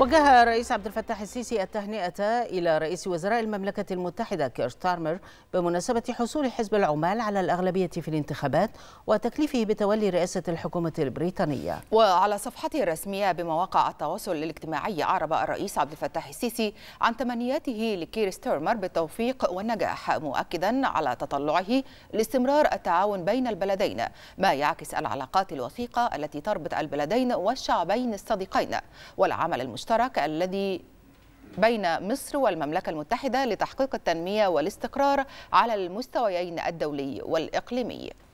وجه الرئيس عبد الفتاح السيسي التهنئة إلى رئيس وزراء المملكة المتحدة كير تارمر بمناسبة حصول حزب العمال على الأغلبية في الانتخابات وتكليفه بتولي رئاسة الحكومة البريطانية وعلى صفحته الرسمية بمواقع التواصل الاجتماعي أعرب الرئيس عبد الفتاح السيسي عن تمنياته لكير ستارمر بالتوفيق والنجاح مؤكدا على تطلعه لاستمرار التعاون بين البلدين ما يعكس العلاقات الوثيقة التي تربط البلدين والشعبين الصديقين والعمل المشترك المشترك الذي بين مصر والمملكة المتحدة لتحقيق التنمية والاستقرار على المستويين الدولي والإقليمي